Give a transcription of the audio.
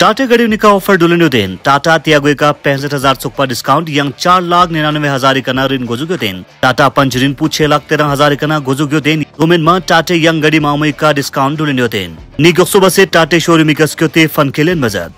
टाटा गाड़ी का offer डुलनो then tata त्यागो का पैंसठ हजार सुपर डिस्काउंट यंग चार लाख निन्यानवे हजार इकना ऋण गोजुगो देन टाटा पंच ऋण पूछ छह लाख तेरह हजार इकना गोजुग्यो देन गोमेन मा टाटे यंग गाड़ी मामू का डिस्काउंट डुलनो निगो सुबह से टाटे शोरूम इकस्क्योते फन खेलन बजट